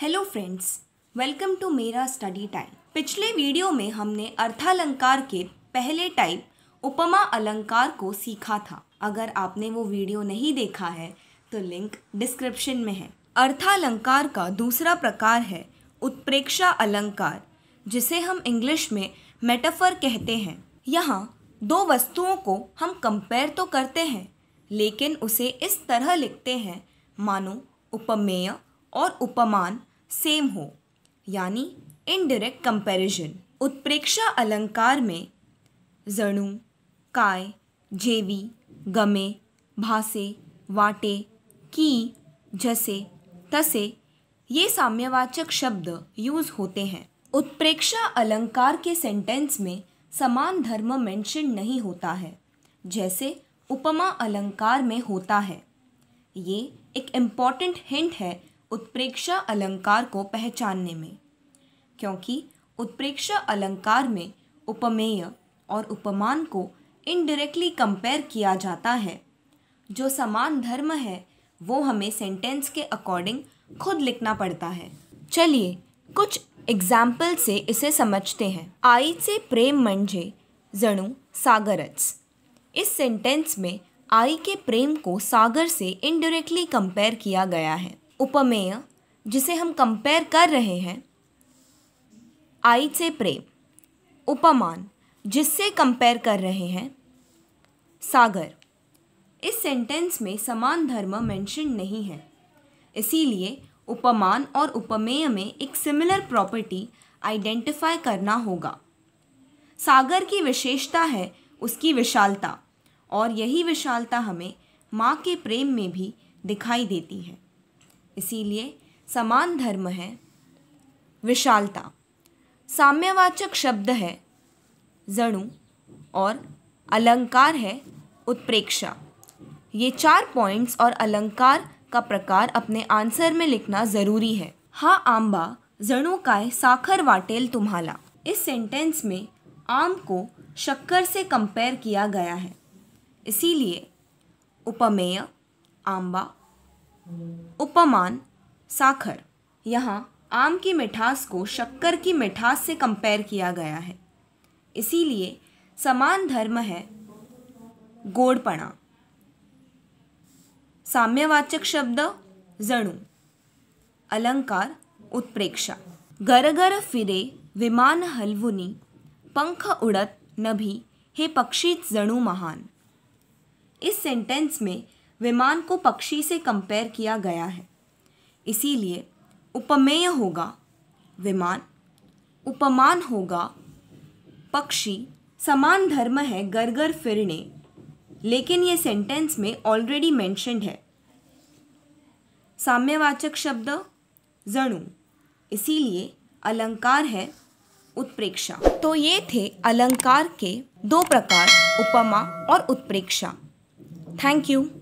hello friends welcome to मेरा study time पिछले video में हमने अर्थालंकार के पहले टाइप उपमा अलंकार को सीखा था अगर आपने वो वीडियो नहीं देखा है तो लिंक डिस्क्रिप्शन में है अर्थालंकार का दूसरा प्रकार है उत्प्रेक्षा अलंकार जिसे हम इंग्लिश में मेटाफर कहते हैं यहाँ दो वस्तुओं को हम कंपेयर तो करते हैं लेकिन उसे इस तरह लिखते हैं मानो उपमेय और उपमान सेम हो यानी इनडायरेक्ट कंपैरिजन उत्प्रेक्षा अलंकार में जणु काय जेवी गमे भासे वाटे की जसे तसे ये साम्यवाचक शब्द यूज होते हैं उत्प्रेक्षा अलंकार के सेंटेंस में समान धर्म मेंशन नहीं होता है जैसे उपमा अलंकार में होता है ये एक इम्पॉर्टेंट हिंट है उत्प्रेक्षा अलंकार को पहचानने में क्योंकि उत्प्रेक्षा अलंकार में उपमेय और उपमान को इनडायरेक्टली कंपेयर किया जाता है जो समान धर्म है वो हमें सेंटेंस के अकॉर्डिंग खुद लिखना पड़ता है चलिए कुछ एग्जाम्पल से इसे समझते हैं आई से प्रेम मंझे जणु सागरच इस सेंटेंस में आई के प्रेम को सागर से इनडायरेक्टली कंपेयर किया गया है उपमेय जिसे हम कंपेयर कर रहे हैं आई से प्रेम उपमान जिससे कंपेयर कर रहे हैं सागर इस सेंटेंस में समान धर्म मेंशन नहीं है इसीलिए उपमान और उपमेय में एक सिमिलर प्रॉपर्टी आइडेंटिफाई करना होगा सागर की विशेषता है उसकी विशालता और यही विशालता हमें माँ के प्रेम में भी दिखाई देती है इसीलिए समान धर्म है विशालता साम्यवाचक शब्द है जणु और अलंकार है उत्प्रेक्षा ये चार पॉइंट्स और अलंकार का प्रकार अपने आंसर में लिखना ज़रूरी है हा आंबा जणु काय साखर वाटेल तुम्हाला इस सेंटेंस में आम को शक्कर से कंपेयर किया गया है इसीलिए उपमेय आंबा उपमान साखर यहाँ आम की मिठास को शक्कर की मिठास से कंपेयर किया गया है इसीलिए समान धर्म है गोड़पणा साम्यवाचक शब्द जणु अलंकार उत्प्रेक्षा घर घर फिरे विमान हलवुनी पंख उड़त नभी हे पक्षी जणु महान इस सेंटेंस में विमान को पक्षी से कंपेयर किया गया है इसीलिए उपमेय होगा विमान उपमान होगा पक्षी समान धर्म है गरगर फिरने लेकिन ये सेंटेंस में ऑलरेडी मैंशनड है साम्यवाचक शब्द जणु इसीलिए अलंकार है उत्प्रेक्षा तो ये थे अलंकार के दो प्रकार उपमा और उत्प्रेक्षा थैंक यू